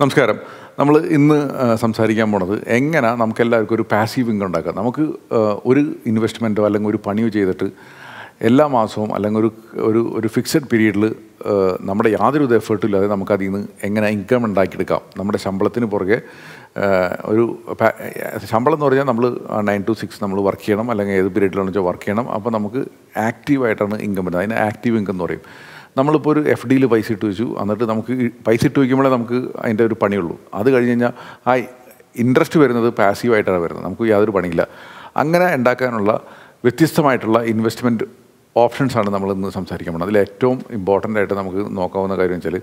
നമസ്കാരം നമ്മൾ ഇന്ന് സംസാരിക്കാൻ പോണത് എങ്ങനെ നമുക്ക് എല്ലാവർക്കും ഒരു പാസീവ് ഇൻകം ഉണ്ടാക്കാം നമുക്ക് ഒരു ഇൻവെസ്റ്റ്മെൻറ്റോ അല്ലെങ്കിൽ ഒരു പണിയോ ചെയ്തിട്ട് എല്ലാ മാസവും അല്ലെങ്കിൽ ഒരു ഒരു ഒരു ഫിക്സഡ് പീരീഡിൽ നമ്മുടെ യാതൊരുവിധ എഫേർട്ടും ഇല്ലാതെ നമുക്ക് നിന്ന് എങ്ങനെ ഇൻകം ഉണ്ടാക്കിയെടുക്കാം നമ്മുടെ ശമ്പളത്തിന് പുറകെ ഒരു ശമ്പളം എന്ന് പറഞ്ഞാൽ നമ്മൾ നയൻ ടു സിക്സ് നമ്മൾ വർക്ക് ചെയ്യണം അല്ലെങ്കിൽ ഏത് പീരീഡിലാണെന്ന് വെച്ചാൽ വർക്ക് ചെയ്യണം അപ്പോൾ നമുക്ക് ആക്റ്റീവായിട്ടാണ് ഇൻകം വരുന്നത് അതിന് ആക്റ്റീവ് ഇൻകം എന്ന് പറയും നമ്മളിപ്പോൾ ഒരു എഫ് ഡിയിൽ പൈസ ഇട്ട് വെച്ചു എന്നിട്ട് നമുക്ക് പൈസ ഇട്ട് വയ്ക്കുമ്പോഴേ നമുക്ക് അതിൻ്റെ ഒരു പണിയുള്ളൂ അത് കഴിഞ്ഞ് കഴിഞ്ഞാൽ ആ ഇൻട്രസ്റ്റ് വരുന്നത് പാസീവായിട്ടാണ് വരുന്നത് നമുക്ക് യാതൊരു പണിയില്ല അങ്ങനെ ഉണ്ടാക്കാനുള്ള വ്യത്യസ്തമായിട്ടുള്ള ഇൻവെസ്റ്റ്മെൻറ്റ് ഓപ്ഷൻസാണ് നമ്മൾ ഇന്ന് സംസാരിക്കാൻ പോകുന്നത് അതിൽ ഏറ്റവും ഇമ്പോർട്ടൻ്റ് ആയിട്ട് നമുക്ക് നോക്കാവുന്ന കാര്യം വെച്ചാൽ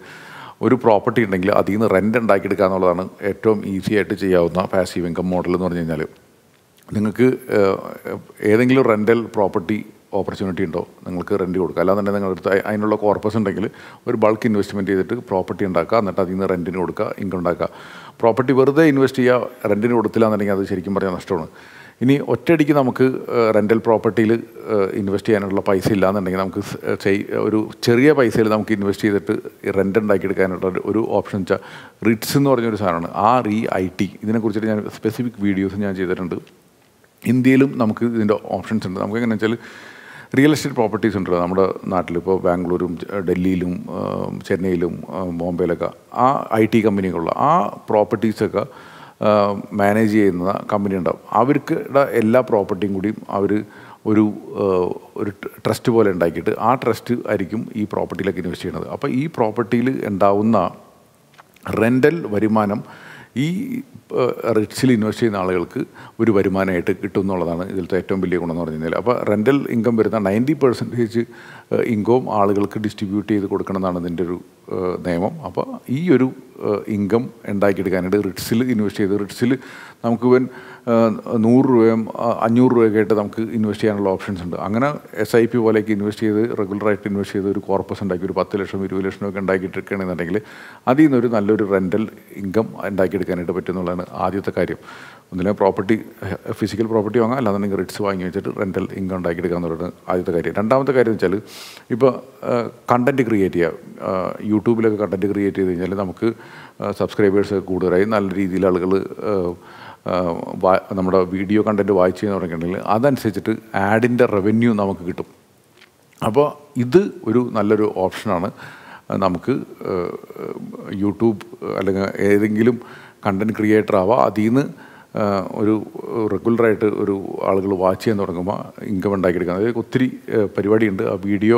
ഒരു പ്രോപ്പർട്ടി ഉണ്ടെങ്കിൽ അതിൽ നിന്ന് റെൻ്റ് ഉണ്ടാക്കിയെടുക്കുക എന്നുള്ളതാണ് ഏറ്റവും ഈസി ആയിട്ട് ചെയ്യാവുന്ന പാസീവ് ഇൻകം മോഡൽ എന്ന് പറഞ്ഞു കഴിഞ്ഞാൽ നിങ്ങൾക്ക് ഏതെങ്കിലും റെൻ്റൽ പ്രോപ്പർട്ടി ഓപ്പർച്യൂണിറ്റി ഉണ്ടോ നിങ്ങൾക്ക് റെൻറ്റ് കൊടുക്കുക അല്ലാന്നുണ്ടെങ്കിൽ നിങ്ങളുടെ അടുത്ത് അതിനുള്ള കോർപ്പസ് ഉണ്ടെങ്കിൽ ഒരു ബൾക്ക് ഇൻവെസ്റ്റ്മെൻറ്റ് ചെയ്തിട്ട് പ്രോപ്പർട്ടി ഉണ്ടാക്കുക എന്നിട്ട് അതിൽ നിന്ന് റെൻറ്റിന് കൊടുക്കുക ഇൻകം ഉണ്ടാക്കുക പ്രോപ്പർട്ടി വെറുതെ ഇൻവെസ്റ്റ് ചെയ്യുക റെൻറ്റിന് കൊടുത്തില്ല എന്നുണ്ടെങ്കിൽ അത് ശരിക്കും പറഞ്ഞാൽ നഷ്ടമാണ് ഇനി ഒറ്റയടിക്ക് നമുക്ക് റെൻ്റൽ പ്രോപ്പർട്ടിയിൽ ഇൻവെസ്റ്റ് ചെയ്യാനുള്ള പൈസ ഇല്ലാന്നുണ്ടെങ്കിൽ നമുക്ക് ഒരു ചെറിയ പൈസയിൽ നമുക്ക് ഇൻവെസ്റ്റ് ചെയ്തിട്ട് റെൻ്റ് ഉണ്ടാക്കിയെടുക്കാനുള്ള ഒരു ഓപ്ഷൻ വെച്ചാൽ റിട്സ് എന്ന് പറഞ്ഞൊരു സാധനമാണ് ആർ ഇ ഐ ടി ഇതിനെക്കുറിച്ചിട്ട് ഞാൻ സ്പെസിഫിക് വീഡിയോസ് ഞാൻ ചെയ്തിട്ടുണ്ട് ഇന്ത്യയിലും നമുക്ക് ഇതിൻ്റെ ഓപ്ഷൻസ് ഉണ്ട് നമുക്ക് എങ്ങനെ വെച്ചാൽ റിയൽ എസ്റ്റേറ്റ് പ്രോപ്പർട്ടീസ് ഉണ്ടല്ലോ നമ്മുടെ നാട്ടിൽ ഇപ്പോൾ ബാംഗ്ലൂരും ഡൽഹിയിലും ചെന്നൈയിലും ബോംബെയിലൊക്കെ ആ ഐ ടി കമ്പനികളുള്ള ആ പ്രോപ്പർട്ടീസൊക്കെ മാനേജ് ചെയ്യുന്ന കമ്പനി ഉണ്ടാവും അവർക്ക് എല്ലാ പ്രോപ്പർട്ടിയും കൂടിയും അവർ ഒരു ഒരു ട്രസ്റ്റ് പോലെ ഉണ്ടാക്കിയിട്ട് ആ ട്രസ്റ്റ് ആയിരിക്കും ഈ പ്രോപ്പർട്ടിയിലൊക്കെ ഇൻവെസ്റ്റ് ചെയ്യുന്നത് അപ്പോൾ ഈ പ്രോപ്പർട്ടിയിൽ ഉണ്ടാവുന്ന റെൻ്റൽ വരുമാനം ഈ റിറ്റ്സിൽ ഇൻവെസ്റ്റ് ചെയ്യുന്ന ആളുകൾക്ക് ഒരു വരുമാനമായിട്ട് കിട്ടും എന്നുള്ളതാണ് ഇതിലത്തെ ഏറ്റവും വലിയ ഗുണം എന്ന് പറഞ്ഞു കഴിഞ്ഞാൽ അപ്പോൾ റെൻ്റൽ ഇൻകം വരുന്ന നയൻറ്റി പെർസെൻറ്റേജ് ഇൻകവും ആളുകൾക്ക് ഡിസ്ട്രിബ്യൂട്ട് ചെയ്ത് കൊടുക്കണം എന്നാണ് ഇതിൻ്റെ ഒരു നിയമം അപ്പോൾ ഈ ഒരു ഇൻകം ഉണ്ടാക്കിയെടുക്കാനായിട്ട് റിട്സിൽ ഇൻവെസ്റ്റ് ചെയ്ത് റിട്സിൽ നമുക്ക് ഇവൻ നൂറ് രൂപയും അഞ്ഞൂറ് രൂപയൊക്കെ ആയിട്ട് നമുക്ക് ഇൻവെസ്റ്റ് ചെയ്യാനുള്ള ഓപ്ഷൻസ് ഉണ്ട് അങ്ങനെ എസ് ഐ പി പോലെയൊക്കെ ഇൻവെസ്റ്റ് ചെയ്ത് റെഗുലറായിട്ട് ഇൻവെസ്റ്റ് ചെയ്ത് ഒരു കോർപ്പസ് ഉണ്ടാക്കി ഒരു പത്ത് ലക്ഷം ഇരുപത് ലക്ഷം ഒക്കെ ഉണ്ടാക്കിയിട്ടിരിക്കുകയാണെന്നുണ്ടെങ്കിൽ അതിൽ നിന്നൊരു നല്ലൊരു റെൻ്റൽ ഇൻകം ഉണ്ടാക്കിയെടുക്കാനായിട്ട് പറ്റുന്നുള്ളതാണ് ആദ്യത്തെ കാര്യം ഒന്നിലെ പ്രോപ്പർട്ടി ഫിസിക്കൽ പ്രോപ്പർട്ടി വാങ്ങാം നിങ്ങൾക്ക് റിട്സ് വാങ്ങി വെച്ചിട്ട് റെൻ്റൽ ഇൻകം ഉണ്ടാക്കിയെടുക്കുക എന്നുള്ളത് ആദ്യത്തെ കാര്യം രണ്ടാമത്തെ കാര്യം എന്ന് വെച്ചാൽ ഇപ്പോൾ കണ്ടൻറ്റ് ക്രിയേറ്റ് ചെയ്യുക യൂട്യൂബിലൊക്കെ കണ്ടൻറ്റ് ക്രിയേറ്റ് ചെയ്ത് കഴിഞ്ഞാൽ നമുക്ക് സബ്സ്ക്രൈബേഴ്സ് കൂടുതലായി നല്ല രീതിയിൽ ആളുകൾ നമ്മുടെ വീഡിയോ കണ്ടൻറ്റ് വായിച്ചു എന്ന് പറഞ്ഞിട്ടുണ്ടെങ്കിൽ അതനുസരിച്ചിട്ട് ആഡിൻ്റെ റവന്യൂ നമുക്ക് കിട്ടും അപ്പോൾ ഇത് ഒരു നല്ലൊരു ഓപ്ഷനാണ് നമുക്ക് യൂട്യൂബ് അല്ലെങ്കിൽ ഏതെങ്കിലും കണ്ടൻറ് ക്രിയേറ്റർ ആവാം അതിൽ നിന്ന് ഒരു റെഗുലറായിട്ട് ഒരു ആളുകൾ വാച്ച് ചെയ്യാൻ തുടങ്ങുമ്പോൾ ഇൻകം ഉണ്ടാക്കിയെടുക്കാം അതായത് ഒത്തിരി പരിപാടിയുണ്ട് ആ വീഡിയോ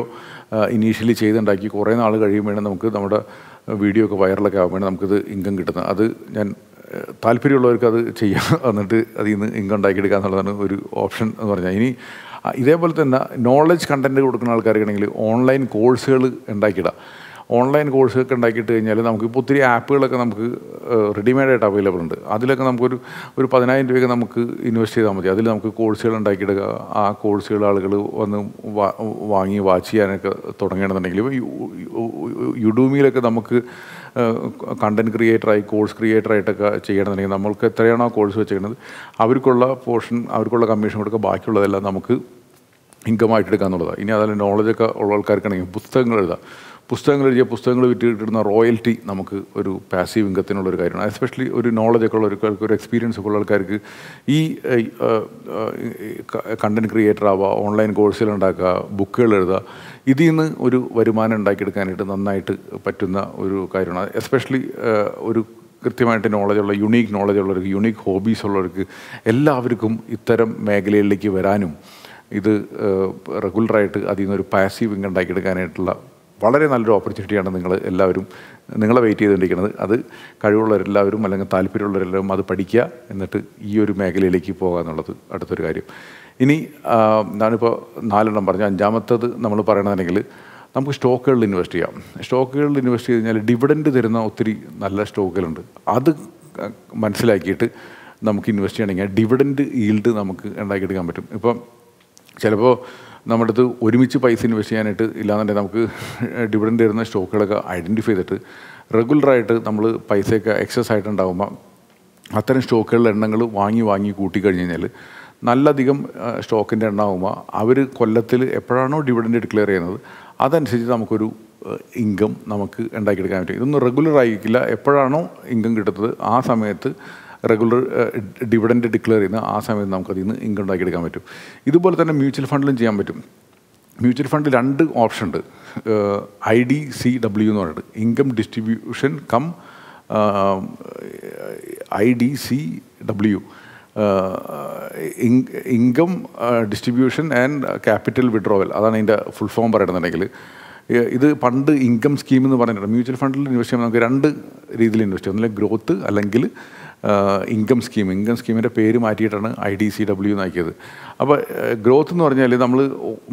ഇനീഷ്യലി ചെയ്തുണ്ടാക്കി കുറേ നാൾ കഴിയുമ്പോഴേ നമുക്ക് നമ്മുടെ വീഡിയോ ഒക്കെ വൈറലൊക്കെ ആകുമ്പോഴേ നമുക്കിത് ഇൻകം കിട്ടുന്നത് അത് ഞാൻ താല്പര്യമുള്ളവർക്ക് അത് ചെയ്യാം എന്നിട്ട് അതിൽ നിന്ന് ഇൻകം ഉണ്ടാക്കിയെടുക്കുക എന്നുള്ളതാണ് ഒരു ഓപ്ഷൻ എന്ന് പറഞ്ഞാൽ ഇനി ഇതേപോലെ തന്നെ നോളജ് കണ്ടൻറ്റ് കൊടുക്കുന്ന ആൾക്കാർക്കാണെങ്കിൽ ഓൺലൈൻ കോഴ്സുകൾ ഉണ്ടാക്കിയിടാം ഓൺലൈൻ കോഴ്സൊക്കെ ഉണ്ടാക്കിയിട്ട് കഴിഞ്ഞാൽ നമുക്കിപ്പോൾ ഒത്തിരി ആപ്പുകളൊക്കെ നമുക്ക് റെഡിമെയ്ഡായിട്ട് അവൈലബിൾ ഉണ്ട് അതിലൊക്കെ നമുക്കൊരു ഒരു പതിനായിരം രൂപയൊക്കെ നമുക്ക് ഇൻവെസ്റ്റ് ചെയ്താൽ മതി അതിൽ നമുക്ക് കോഴ്സുകൾ ഉണ്ടാക്കിയെടുക്കുക ആ കോഴ്സുകൾ ആളുകൾ വന്ന് വാങ്ങി വാച്ച് ചെയ്യാനൊക്കെ തുടങ്ങണമെന്നുണ്ടെങ്കിൽ യുഡൂമിയിലൊക്കെ നമുക്ക് കണ്ടൻറ് ക്രിയേറ്ററായി കോഴ്സ് ക്രിയേറ്ററായിട്ടൊക്കെ ചെയ്യണമെന്നുണ്ടെങ്കിൽ നമ്മൾക്ക് എത്രയാണോ കോഴ്സ് വെച്ചിരിക്കുന്നത് അവർക്കുള്ള പോർഷൻ അവർക്കുള്ള കമ്മീഷൻ കൊടുക്കുക ബാക്കിയുള്ളതെല്ലാം നമുക്ക് ഇൻകമായിട്ട് എടുക്കുക എന്നുള്ളതാണ് ഇനി അതിൽ നോളജൊക്കെ ഉള്ള ആൾക്കാർക്കാണെങ്കിൽ പുസ്തകങ്ങൾ എഴുതാം പുസ്തകങ്ങൾ എഴുതിയ പുസ്തകങ്ങൾ വിറ്റ് കിട്ടുന്ന റോയൽറ്റി നമുക്ക് ഒരു പാസീവ് ഇൻകത്തിനുള്ളൊരു കാര്യമാണ് എസ്പെഷ്യലി ഒരു ഒക്കെ ഉള്ള ഒരു ഒരു എക്സ്പീരിയൻസ് ഒക്കെ ഉള്ള ആൾക്കാർക്ക് ഈ കണ്ടൻറ് ക്രിയേറ്റർ ആവുക ഓൺലൈൻ കോഴ്സുകൾ ഉണ്ടാക്കുക ബുക്കുകൾ എഴുതുക ഇതിൽ നിന്ന് ഒരു വരുമാനം ഉണ്ടാക്കിയെടുക്കാനായിട്ട് നന്നായിട്ട് പറ്റുന്ന ഒരു കാര്യമാണ് എസ്പെഷ്യലി ഒരു കൃത്യമായിട്ട് നോളജുള്ള യുണീക്ക് ഉള്ളവർക്ക് യുണീക്ക് ഹോബീസ് ഉള്ളവർക്ക് എല്ലാവർക്കും ഇത്തരം മേഖലയിലേക്ക് വരാനും ഇത് റെഗുലറായിട്ട് അതിൽ നിന്നൊരു പാസീവ് ഇൻകം ഉണ്ടാക്കിയെടുക്കാനായിട്ടുള്ള വളരെ നല്ലൊരു ഓപ്പർച്യൂണിറ്റിയാണ് നിങ്ങൾ എല്ലാവരും നിങ്ങളെ വെയിറ്റ് ചെയ്തുകൊണ്ടിരിക്കുന്നത് അത് കഴിവുള്ളവരെല്ലാവരും അല്ലെങ്കിൽ താല്പര്യമുള്ളവരെല്ലാവരും അത് പഠിക്കുക എന്നിട്ട് ഈ ഒരു മേഖലയിലേക്ക് പോകുക എന്നുള്ളത് അടുത്തൊരു കാര്യം ഇനി ഞാനിപ്പോൾ നാലെണ്ണം പറഞ്ഞു അഞ്ചാമത്തത് നമ്മൾ പറയണമെന്നുണ്ടെങ്കിൽ നമുക്ക് സ്റ്റോക്കുകളിൽ ഇൻവെസ്റ്റ് ചെയ്യാം സ്റ്റോക്കുകളിൽ ഇൻവെസ്റ്റ് ചെയ്ത് കഴിഞ്ഞാൽ ഡിവിഡൻഡ് തരുന്ന ഒത്തിരി നല്ല സ്റ്റോക്കുകളുണ്ട് അത് മനസ്സിലാക്കിയിട്ട് നമുക്ക് ഇൻവെസ്റ്റ് ചെയ്യണമെങ്കിൽ ഡിവിഡൻഡ് ഈൽഡ് നമുക്ക് ഉണ്ടാക്കിയെടുക്കാൻ പറ്റും ഇപ്പം ചിലപ്പോൾ നമ്മുടെ അടുത്ത് ഒരുമിച്ച് പൈസ ഇൻവെസ്റ്റ് ചെയ്യാനായിട്ട് ഇല്ലാന്നുണ്ടെങ്കിൽ നമുക്ക് ഡിവിഡൻഡ് തരുന്ന സ്റ്റോക്കുകളൊക്കെ ഐഡൻറ്റിഫൈ ചെയ്തിട്ട് റെഗുലറായിട്ട് നമ്മൾ പൈസയൊക്കെ എക്സസ് ആയിട്ടുണ്ടാകുമ്പോൾ അത്തരം സ്റ്റോക്കുകളുടെ എണ്ണങ്ങൾ വാങ്ങി വാങ്ങി കഴിഞ്ഞ് കഴിഞ്ഞാൽ നല്ലധികം സ്റ്റോക്കിൻ്റെ എണ്ണമാകുമ്പോൾ അവർ കൊല്ലത്തിൽ എപ്പോഴാണോ ഡിവിഡൻഡ് ഡിക്ലെയർ ചെയ്യുന്നത് അതനുസരിച്ച് നമുക്കൊരു ഇൻകം നമുക്ക് ഉണ്ടാക്കിയെടുക്കാൻ പറ്റും ഇതൊന്നും റെഗുലർ ആയിരിക്കില്ല എപ്പോഴാണോ ഇൻകം കിട്ടുന്നത് ആ സമയത്ത് റെഗുലർ ഡിവിഡൻഡ് ഡിക്ലെയർ ചെയ്യുന്ന ആ സമയത്ത് നമുക്കതിൽ നിന്ന് ഇൻകം ഉണ്ടാക്കിയെടുക്കാൻ പറ്റും ഇതുപോലെ തന്നെ മ്യൂച്വൽ ഫണ്ടിലും ചെയ്യാൻ പറ്റും മ്യൂച്വൽ ഫണ്ട് രണ്ട് ഓപ്ഷൻ ഉണ്ട് ഐ ഡി സി ഡബ്ല്യു എന്ന് പറഞ്ഞിട്ട് income distribution cum I D C W income distribution and capital withdrawal അതാണ് അതിൻ്റെ ഫുൾ ഫോം പറയുന്നുണ്ടെങ്കിൽ ഇത് പണ്ട് ഇൻകം സ്കീം എന്ന് പറഞ്ഞിട്ടുണ്ട് മ്യൂച്വൽ ഫണ്ടിൽ ഇൻവെസ്റ്റ് ചെയ്യുമ്പോൾ നമുക്ക് രണ്ട് രീതിയിൽ ഇൻവെസ്റ്റ് ചെയ്യാം ഒന്നുമില്ല ഗ്രോത്ത് അല്ലെങ്കിൽ ഇൻകം സ്കീം ഇൻകം സ്കീമിൻ്റെ പേര് മാറ്റിയിട്ടാണ് ഐ ഡി സി ഡബ്ല്യു എന്നാക്കിയത് അപ്പോൾ ഗ്രോത്ത് എന്ന് പറഞ്ഞാൽ നമ്മൾ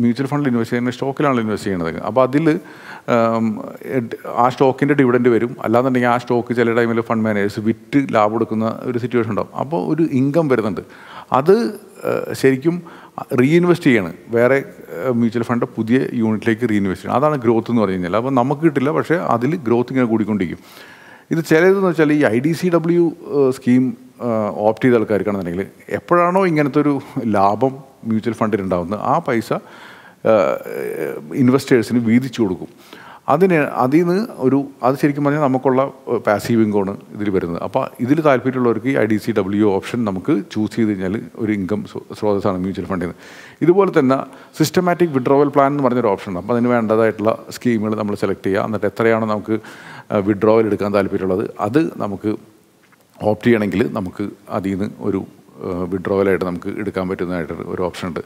മ്യൂച്വൽ ഫണ്ടിൽ ഇൻവെസ്റ്റ് ചെയ്യുന്ന സ്റ്റോക്കിലാണ് ഇൻവെസ്റ്റ് ചെയ്യുന്നത് അപ്പോൾ അതിൽ ആ സ്റ്റോക്കിൻ്റെ ഡിവിഡൻറ്റ് വരും അല്ലാന്നുണ്ടെങ്കിൽ ആ സ്റ്റോക്ക് ചില ടൈമിൽ ഫണ്ട് മാനേജേഴ്സ് വിറ്റ് ലാഭം എടുക്കുന്ന ഒരു സിറ്റുവേഷൻ ഉണ്ടാവും അപ്പോൾ ഒരു ഇൻകം വരുന്നുണ്ട് അത് ശരിക്കും റീഇൻവെസ്റ്റ് ചെയ്യാണ് വേറെ മ്യൂച്വൽ ഫണ്ട് പുതിയ യൂണിറ്റിലേക്ക് റീഇൻവെസ്റ്റ് ചെയ്യണം അതാണ് ഗ്രോത്ത് എന്ന് പറഞ്ഞു കഴിഞ്ഞാൽ അപ്പോൾ നമുക്ക് കിട്ടില്ല പക്ഷേ അതിൽ ഗ്രോത്ത് ഇങ്ങനെ കൂടിക്കൊണ്ടിരിക്കും ഇത് ചിലതെന്ന് വെച്ചാൽ ഈ I D C W scheme opt ചെയ്ത ആൾക്കാർക്കാണെന്നുണ്ടെങ്കിൽ എപ്പോഴാണോ ഇങ്ങനത്തെ ഒരു ലാഭം മ്യൂച്വൽ ഫണ്ടിൽ ഉണ്ടാകുന്നത് ആ പൈസ ഇൻവെസ്റ്റേഴ്സിന് വീതിച്ചു കൊടുക്കും അതിന് അതിൽ നിന്ന് ഒരു അത് ശരിക്കും പറഞ്ഞാൽ നമുക്കുള്ള പാസീവ് ഇൻകമാണ് ഇതിൽ വരുന്നത് അപ്പോൾ ഇതിൽ താല്പര്യമുള്ളവർക്ക് ഈ I D C W option നമുക്ക് ചൂസ് ചെയ്ത് കഴിഞ്ഞാൽ ഒരു ഇൻകം സ്രോതസ്സാണ് മ്യൂച്വൽ ഫണ്ടിൽ നിന്ന് ഇതുപോലെ തന്നെ സിസ്റ്റമാറ്റിക് വിഡ്രോവൽ പ്ലാൻ എന്ന് പറഞ്ഞൊരു ഓപ്ഷൻ ഉണ്ട് അപ്പോൾ അതിന് വേണ്ടതായിട്ടുള്ള സ്കീമുകൾ നമ്മൾ സെലക്ട് ചെയ്യുക എന്നിട്ട് എത്രയാണോ നമുക്ക് വിഡ്രോവൽ എടുക്കാൻ താല്പര്യമുള്ളത് അത് നമുക്ക് ഓപ്റ്റ് ചെയ്യണമെങ്കിൽ നമുക്ക് അതിൽ നിന്ന് ഒരു വിഡ്രോവലായിട്ട് നമുക്ക് എടുക്കാൻ പറ്റുന്നതായിട്ട് ഒരു ഓപ്ഷൻ ഉണ്ട്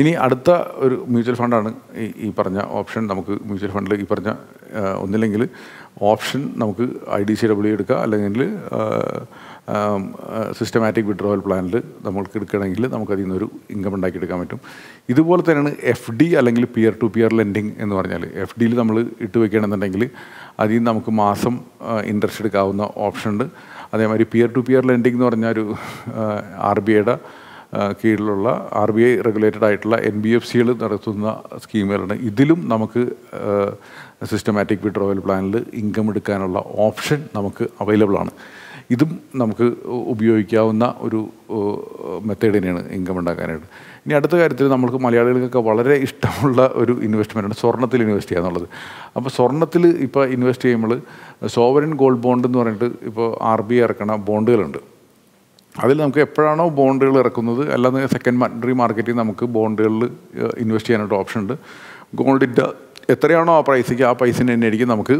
ഇനി അടുത്ത ഒരു മ്യൂച്വൽ ഫണ്ടാണ് ഈ ഈ പറഞ്ഞ ഓപ്ഷൻ നമുക്ക് മ്യൂച്വൽ ഫണ്ടിൽ ഈ പറഞ്ഞ ഒന്നില്ലെങ്കിൽ ഓപ്ഷൻ നമുക്ക് ഐ ഡി സി ഡബ്ല്യു എടുക്കുക അല്ലെങ്കിൽ സിസ്റ്റമാറ്റിക് വിഡ്രോവൽ പ്ലാനിൽ നമ്മൾക്ക് എടുക്കണമെങ്കിൽ നമുക്കതിൽ നിന്നൊരു ഇൻകം ഉണ്ടാക്കിയെടുക്കാൻ പറ്റും ഇതുപോലെ തന്നെയാണ് എഫ് ഡി അല്ലെങ്കിൽ പിയർ ടു പിയർ ലെൻഡിങ് എന്ന് പറഞ്ഞാൽ എഫ് ഡിയിൽ നമ്മൾ ഇട്ട് വയ്ക്കണമെന്നുണ്ടെങ്കിൽ അതിൽ നമുക്ക് മാസം ഇൻട്രസ്റ്റ് എടുക്കാവുന്ന ഓപ്ഷൻ ഉണ്ട് അതേമാതിരി പിയർ ടു പിയർ ലെൻഡിങ് എന്ന് പറഞ്ഞാൽ ഒരു ആർ ബി ഐയുടെ കീഴിലുള്ള ആർ ബി ഐ റെഗുലേറ്റഡ് ആയിട്ടുള്ള എൻ ബി എഫ് സികൾ നടത്തുന്ന സ്കീമുകളുണ്ട് ഇതിലും നമുക്ക് സിസ്റ്റമാറ്റിക് വിഡ്രോവൽ പ്ലാനിൽ ഇൻകം എടുക്കാനുള്ള ഓപ്ഷൻ നമുക്ക് അവൈലബിളാണ് ആണ് ഇതും നമുക്ക് ഉപയോഗിക്കാവുന്ന ഒരു മെത്തേഡ് തന്നെയാണ് ഇൻകം ഉണ്ടാക്കാനായിട്ട് ഇനി അടുത്ത കാര്യത്തിൽ നമ്മൾക്ക് മലയാളികൾക്കൊക്കെ വളരെ ഇഷ്ടമുള്ള ഒരു ഇൻവെസ്റ്റ്മെൻറ്റാണ് സ്വർണ്ണത്തിൽ ഇൻവെസ്റ്റ് ചെയ്യുക എന്നുള്ളത് അപ്പോൾ സ്വർണ്ണത്തിൽ ഇപ്പോൾ ഇൻവെസ്റ്റ് ചെയ്യുമ്പോൾ സോവറിൻ ഗോൾഡ് ബോണ്ട് എന്ന് പറഞ്ഞിട്ട് ഇപ്പോൾ ആർ ബി ഇറക്കണ ബോണ്ടുകളുണ്ട് അതിൽ നമുക്ക് എപ്പോഴാണോ ബോണ്ടുകൾ ഇറക്കുന്നത് അല്ലാതെ സെക്കൻഡറി മാർക്കറ്റിൽ നമുക്ക് ബോണ്ടുകളിൽ ഇൻവെസ്റ്റ് ചെയ്യാനായിട്ട് ഓപ്ഷൻ ഉണ്ട് ഗോൾഡിൻ്റെ എത്രയാണോ ആ പ്രൈസിക്ക് ആ പൈസേനെ തന്നെയായിരിക്കും നമുക്ക്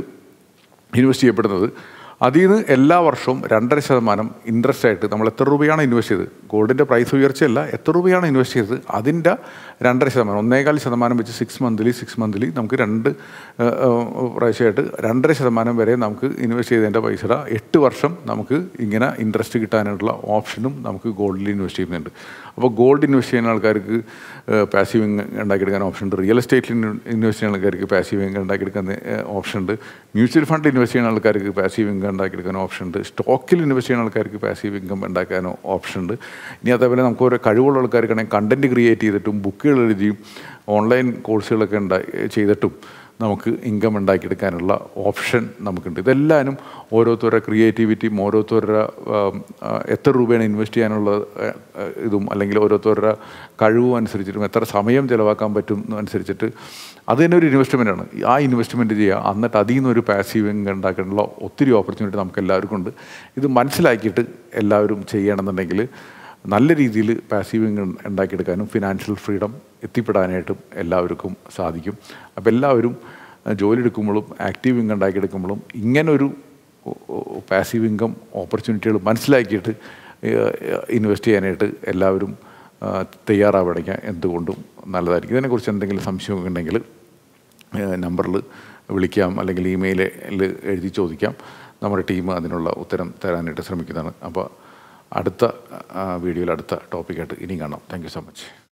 ഇൻവെസ്റ്റ് ചെയ്യപ്പെടുന്നത് അതിൽ നിന്ന് എല്ലാ വർഷവും രണ്ടര ശതമാനം ഇൻട്രസ്റ്റ് ആയിട്ട് നമ്മൾ എത്ര രൂപയാണ് ഇൻവെസ്റ്റ് ചെയ്തത് ഗോൾഡിൻ്റെ പ്രൈസ് ഉയർച്ചയല്ല എത്ര രൂപയാണ് ഇൻവെസ്റ്റ് ചെയ്തത് അതിൻ്റെ രണ്ടര ശതമാനം ഒന്നേകാൽ ശതമാനം വെച്ച് സിക്സ് മന്ത്ലി സിക്സ് മന്ത്ലി നമുക്ക് രണ്ട് പ്രാവശ്യമായിട്ട് രണ്ടര ശതമാനം വരെ നമുക്ക് ഇൻവെസ്റ്റ് ചെയ്തതിൻ്റെ പൈസ എട്ട് വർഷം നമുക്ക് ഇങ്ങനെ ഇൻട്രസ്റ്റ് കിട്ടാനായിട്ടുള്ള ഓപ്ഷനും നമുക്ക് ഗോൾഡിൽ ഇൻവെസ്റ്റ് ചെയ്യുന്നുണ്ട് അപ്പോൾ ഗോൾഡ് ഇൻവെസ്റ്റ് ചെയ്യുന്ന ആൾക്കാർക്ക് പാസീവ് ഉണ്ടാക്കിയെടുക്കാൻ ഓപ്ഷൻ ഉണ്ട് റിയൽ എസ്റ്റേറ്റിൽ ഇൻവെസ്റ്റ് ചെയ്യുന്ന ആൾക്കാർക്ക് പാസീവ് ഉണ്ടാക്കിയെടുക്കാൻ ഓപ്ഷൻ ഉണ്ട് മ്യൂച്വൽ ഫണ്ട് ഇൻവെസ്റ്റ് ചെയ്യുന്ന ആൾക്കാർക്ക് പാസീവ് ഇൻകം ഓപ്ഷൻ ഉണ്ട് സ്റ്റോക്കിൽ ഇൻവെസ്റ്റ് ചെയ്യുന്ന ആൾക്കാർക്ക് പാസീവ് ഇൻകം ഉണ്ടാക്കാനോ ഓപ്ഷൻ ഉണ്ട് ഇനി അതേപോലെ നമുക്ക് ഓരോ കഴിവുള്ള ആൾക്കാർക്കാണെങ്കിൽ കണ്ടൻറ്റ് ക്രിയേറ്റ് ചെയ്തിട്ടും ബുക്കുകൾ എഴുതിയും ഓൺലൈൻ കോഴ്സുകളൊക്കെ ഉണ്ടായി ചെയ്തിട്ടും നമുക്ക് ഇൻകം ഉണ്ടാക്കിയെടുക്കാനുള്ള ഓപ്ഷൻ നമുക്കുണ്ട് ഇതെല്ലാവരും ഓരോരുത്തരുടെ ക്രിയേറ്റിവിറ്റിയും ഓരോരുത്തരുടെ എത്ര രൂപയാണ് ഇൻവെസ്റ്റ് ചെയ്യാനുള്ള ഇതും അല്ലെങ്കിൽ ഓരോരുത്തരുടെ കഴിവും അനുസരിച്ചിട്ടും എത്ര സമയം ചിലവാക്കാൻ പറ്റും അനുസരിച്ചിട്ട് അത് തന്നെ ഒരു ഇൻവെസ്റ്റ്മെൻറ്റാണ് ആ ഇൻവെസ്റ്റ്മെൻ്റ് ചെയ്യുക എന്നിട്ട് അതിൽ നിന്നൊരു പാസീവ് ഇൻകം ഉണ്ടാക്കാനുള്ള ഒത്തിരി ഓപ്പർച്യൂണിറ്റി നമുക്ക് എല്ലാവർക്കും ഉണ്ട് ഇത് മനസ്സിലാക്കിയിട്ട് എല്ലാവരും ചെയ്യണമെന്നുണ്ടെങ്കിൽ നല്ല രീതിയിൽ പാസീവ് ഇൻകം ഉണ്ടാക്കിയെടുക്കാനും ഫിനാൻഷ്യൽ ഫ്രീഡം എത്തിപ്പെടാനായിട്ടും എല്ലാവർക്കും സാധിക്കും അപ്പോൾ എല്ലാവരും ജോലി എടുക്കുമ്പോഴും ആക്റ്റീവ് ഇൻകം ഉണ്ടാക്കിയെടുക്കുമ്പോഴും ഇങ്ങനൊരു പാസീവ് ഇൻകം ഓപ്പർച്യൂണിറ്റികൾ മനസ്സിലാക്കിയിട്ട് ഇൻവെസ്റ്റ് ചെയ്യാനായിട്ട് എല്ലാവരും തയ്യാറാവണമെങ്കിൽ എന്തുകൊണ്ടും നല്ലതായിരിക്കും ഇതിനെക്കുറിച്ച് എന്തെങ്കിലും സംശയമൊക്കെ ഉണ്ടെങ്കിൽ നമ്പറിൽ വിളിക്കാം അല്ലെങ്കിൽ ഇമെയിലിൽ എഴുതി ചോദിക്കാം നമ്മുടെ ടീം അതിനുള്ള ഉത്തരം തരാനായിട്ട് ശ്രമിക്കുന്നതാണ് അപ്പോൾ അടുത്ത വീഡിയോയിൽ അടുത്ത ടോപ്പിക്കായിട്ട് ഇനിയും കാണാം താങ്ക് സോ മച്ച്